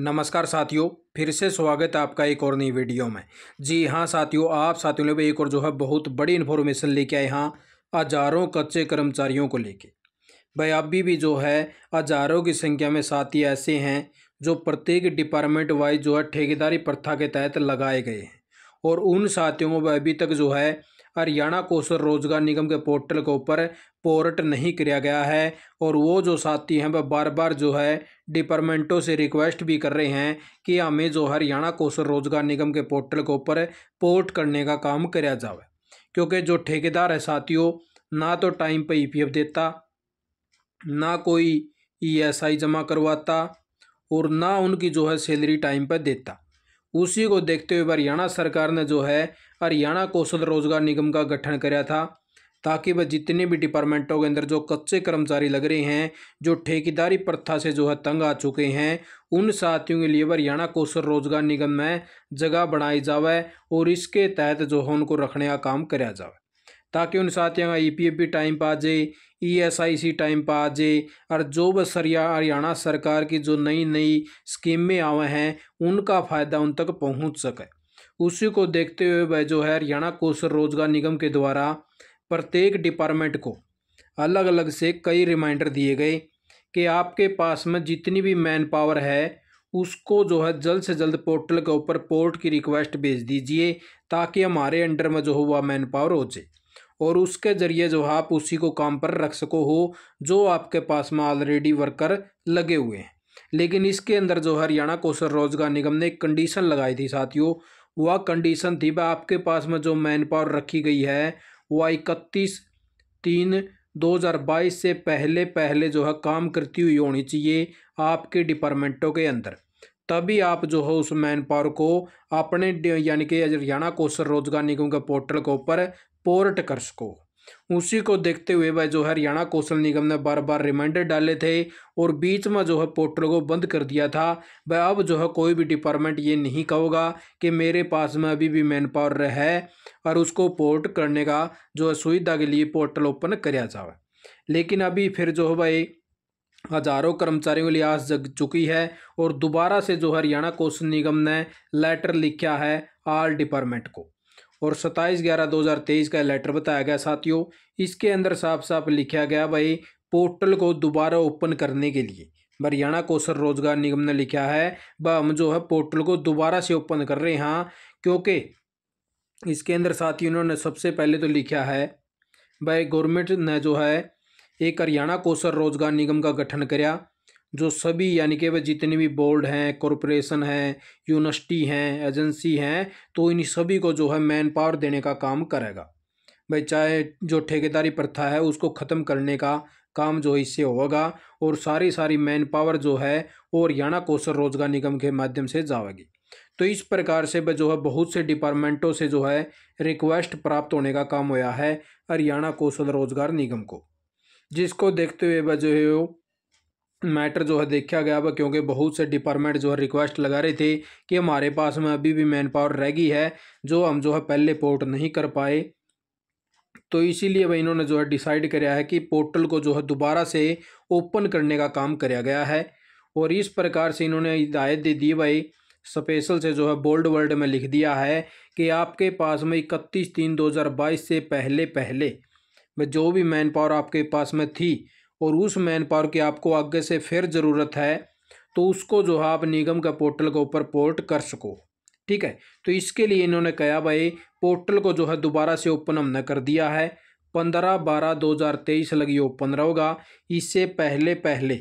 नमस्कार साथियों फिर से स्वागत है आपका एक और नई वीडियो में जी हाँ साथियों आप साथियों ने भी एक और जो है बहुत बड़ी इन्फॉर्मेशन लेके आए यहाँ हजारों कच्चे कर्मचारियों को लेके भाई अभी भी जो है हजारों की संख्या में साथी ऐसे हैं जो प्रत्येक डिपार्टमेंट वाइज जो है ठेकेदारी प्रथा के तहत लगाए गए हैं और उन साथियों को अभी तक जो है हरियाणा कौशल रोजगार निगम के पोर्टल के ऊपर पोर्ट नहीं किया गया है और वो जो साथी हैं वह बार बार जो है डिपार्टमेंटों से रिक्वेस्ट भी कर रहे हैं कि हमें जो हरियाणा कौशल रोजगार निगम के पोर्टल के ऊपर पोर्ट करने का काम कराया जाए क्योंकि जो ठेकेदार है साथियों ना तो टाइम पर ई e देता ना कोई ई e जमा करवाता और ना उनकी जो है सैलरी टाइम पर देता उसी को देखते हुए हरियाणा सरकार ने जो है हरियाणा कौशल रोजगार निगम का गठन कराया था ताकि वह जितने भी डिपार्टमेंटों के अंदर जो कच्चे कर्मचारी लग रहे हैं जो ठेकेदारी प्रथा से जो है तंग आ चुके हैं उन साथियों के लिए हरियाणा कौशल रोजगार निगम में जगह बनाई जावे और इसके तहत जो है उनको रखने का काम कराया जावे ताकि उन साथियों का ई पी एफ भी टाइम पा जाए ई एस आई सी टाइम पा जाए और जो बस हरियाणा सरकार की जो नई नई स्कीमें आवे हैं उनका फ़ायदा उन तक पहुंच सके उसी को देखते हुए वह जो है हरियाणा कौशल रोजगार निगम के द्वारा प्रत्येक डिपार्टमेंट को अलग अलग से कई रिमाइंडर दिए गए कि आपके पास में जितनी भी मैन पावर है उसको जो है जल्द से जल्द पोर्टल के ऊपर पोर्ट की रिक्वेस्ट भेज दीजिए ताकि हमारे अंडर में जो हुआ मैन पावर हो जाए और उसके ज़रिए जो है आप उसी को काम पर रख सको हो जो आपके पास में ऑलरेडी वर्कर लगे हुए हैं लेकिन इसके अंदर जो हरियाणा कौशल रोजगार निगम ने एक कंडीशन लगाई थी साथियों वह कंडीशन थी भाई आपके पास में जो मैन पावर रखी गई है वह इकतीस तीन 2022 से पहले पहले जो है काम करती हुई होनी चाहिए आपके डिपार्टमेंटों के अंदर तभी आप जो है उस मैन पावर को अपने यानी कि हरियाणा कौशल रोजगार निगम के पोर्टल के ऊपर पोर्ट कर्स को उसी को देखते हुए भाई जो है हरियाणा कौशल निगम ने बार बार रिमाइंडर डाले थे और बीच में जो है पोर्टल को बंद कर दिया था भाई अब जो है कोई भी डिपार्टमेंट ये नहीं कहोगा कि मेरे पास में अभी भी मैन पावर है और उसको पोर्ट करने का जो है सुविधा के लिए पोर्टल ओपन कराया जाए लेकिन अभी फिर जो है भाई हजारों कर्मचारियों के लिए आस जग चुकी है और दोबारा से जो हरियाणा कौशल निगम ने लेटर लिखा है आल डिपार्टमेंट को और सत्ताईस ग्यारह दो हज़ार तेईस का लेटर बताया गया साथियों इसके अंदर साफ साफ लिखा गया भाई पोर्टल को दोबारा ओपन करने के लिए हरियाणा कौशल रोजगार निगम ने लिखा है वह हम जो है पोर्टल को दोबारा से ओपन कर रहे हैं हाँ, क्योंकि इसके अंदर साथियों उन्होंने सबसे पहले तो लिखा है भाई गवर्नमेंट ने जो है एक हरियाणा कौशल रोजगार निगम का गठन कराया जो सभी यानी कि वह जितने भी बोर्ड हैं कॉरपोरेशन हैं यूनिवर्सिटी हैं एजेंसी हैं तो इन सभी को जो है मैन पावर देने का काम करेगा भाई चाहे जो ठेकेदारी प्रथा है उसको ख़त्म करने का काम जो इससे होगा और सारी सारी मैन पावर जो है और हरियाणा कौशल रोजगार निगम के माध्यम से जाएगी तो इस प्रकार से जो है बहुत से डिपार्टमेंटों से जो है रिक्वेस्ट प्राप्त होने का काम हुआ है हरियाणा कौशल रोजगार निगम को जिसको देखते हुए वह जो है मैटर जो है देखा गया वह क्योंकि बहुत से डिपार्टमेंट जो है रिक्वेस्ट लगा रहे थे कि हमारे पास में अभी भी मैन पावर रह गई है जो हम जो है पहले पोर्ट नहीं कर पाए तो इसीलिए वह इन्होंने जो है डिसाइड कराया है कि पोर्टल को जो है दोबारा से ओपन करने का काम कराया गया है और इस प्रकार से इन्होंने हिदायत दे दी भाई स्पेशल से जो है बोल्ड वर्ल्ड में लिख दिया है कि आपके पास में इकतीस तीन दो हज़ार बाईस से पहले पहले जो भी मैन पावर आपके पास में थी और उस मैन पावर की आपको आगे से फिर ज़रूरत है तो उसको जो है आप निगम का पोर्टल के ऊपर पोर्ट कर सको ठीक है तो इसके लिए इन्होंने कहा भाई पोर्टल को जो है दोबारा से ओपन हमने कर दिया है पंद्रह बारह दो हज़ार तेईस लग ये ओपन रहोगा इससे पहले पहले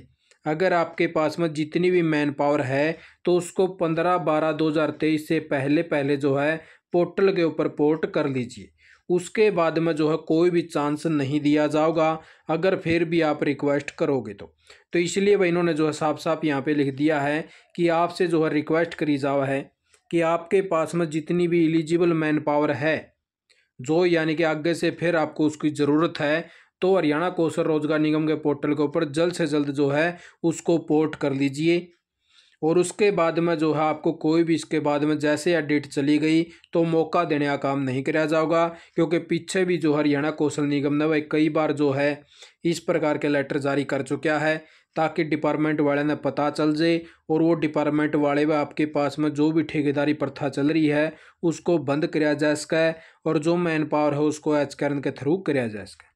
अगर आपके पास में जितनी भी मैन पावर है तो उसको पंद्रह बारह दो हज़ार तेईस से पहले पहले जो है पोर्टल के ऊपर पोर्ट कर लीजिए उसके बाद में जो है कोई भी चांस नहीं दिया जाओगा अगर फिर भी आप रिक्वेस्ट करोगे तो तो इसलिए भाई इन्होंने जो है साफ साफ यहाँ पे लिख दिया है कि आपसे जो है रिक्वेस्ट करी जाओ है कि आपके पास में जितनी भी एलिजिबल मैन पावर है जो यानी कि आगे से फिर आपको उसकी ज़रूरत है तो हरियाणा कौशल रोजगार निगम के पोर्टल के ऊपर जल्द से जल्द जो है उसको पोर्ट कर लीजिए और उसके बाद में जो है आपको कोई भी इसके बाद में जैसे या डेट चली गई तो मौका देने का काम नहीं कराया जाएगा क्योंकि पीछे भी जो हरियाणा कौशल निगम ने वह कई बार जो है इस प्रकार के लेटर जारी कर चुका है ताकि डिपार्टमेंट वाले ने पता चल जाए और वो डिपार्टमेंट वाले व आपके पास में जो भी ठेकेदारी प्रथा चल रही है उसको बंद कराया जा सके और जो मैन पावर है उसको एच के थ्रू कराया जा सके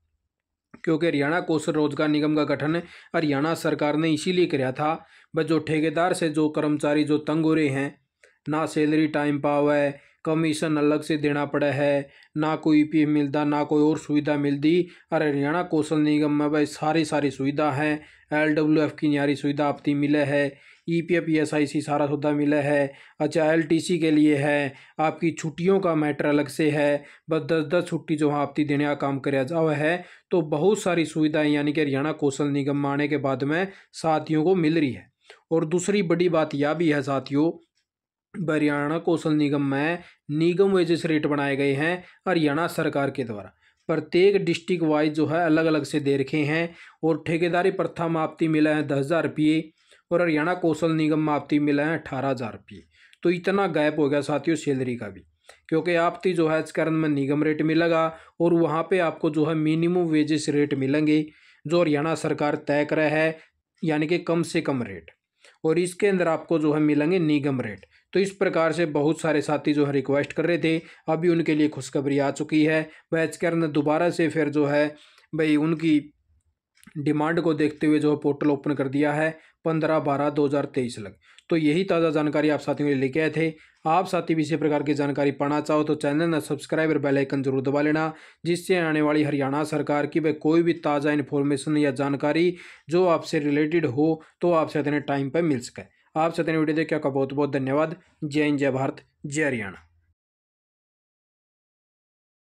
क्योंकि हरियाणा कौशल रोजगार निगम का गठन हरियाणा सरकार ने इसीलिए कराया था बस जो ठेकेदार से जो कर्मचारी जो तंग हो रहे हैं ना सैलरी टाइम पाव है कमीशन अलग से देना पड़ा है ना कोई पी मिलता ना कोई और सुविधा मिलती और हरियाणा कौशल निगम में भाई सारी सारी सुविधा है एल डब्ल्यू एफ की न्यारी सुविधा आपती मिले है E P F E S I C सारा सौदा मिला है अच्छा एल टी सी के लिए है आपकी छुट्टियों का मैटर अलग से है बस दस दस छुट्टी जो हाँ, आपती देने का काम कराया है तो बहुत सारी सुविधाएं यानी कि हरियाणा कौशल निगम में आने के बाद में साथियों को मिल रही है और दूसरी बड़ी बात यह भी है साथियों हरियाणा कौशल निगम में निगम वेजेस रेट बनाए गए हैं हरियाणा सरकार के द्वारा प्रत्येक डिस्ट्रिक्ट वाइज जो है अलग अलग से दे रखे हैं और ठेकेदारी प्रथा आपती मिला है दस हज़ार रुपये और हरियाणा कौशल निगम में आपती मिला है अठारह हज़ार रुपये तो इतना गैप हो गया साथियों सैलरी का भी क्योंकि आपती जो है इस कारण में निगम रेट मिलेगा और वहाँ पर आपको जो है मिनिमम वेजेस रेट मिलेंगे जो हरियाणा सरकार तय करे है यानी कि कम से कम रेट और इसके अंदर आपको जो है मिलेंगे निगम रेट तो इस प्रकार से बहुत सारे साथी जो है रिक्वेस्ट कर रहे थे अभी उनके लिए खुशखबरी आ चुकी है वह के दोबारा से फिर जो है भाई उनकी डिमांड को देखते हुए जो है पोर्टल ओपन कर दिया है पंद्रह बारह दो हज़ार तेईस लग तो यही ताज़ा जानकारी आप साथियों के लिए लेके आए थे आप साथी भी इसी प्रकार की जानकारी पाना चाहो तो चैनल ने सब्सक्राइब और बेल आइकन जरूर दबा लेना जिससे आने वाली हरियाणा सरकार की वह कोई भी ताज़ा इन्फॉर्मेशन या जानकारी जो आपसे रिलेटेड हो तो आपसे इतने टाइम पर मिल सके आप सत्यन वीडियो देखिए आपका बहुत बहुत धन्यवाद जय हिंद जय भारत जय हरियाणा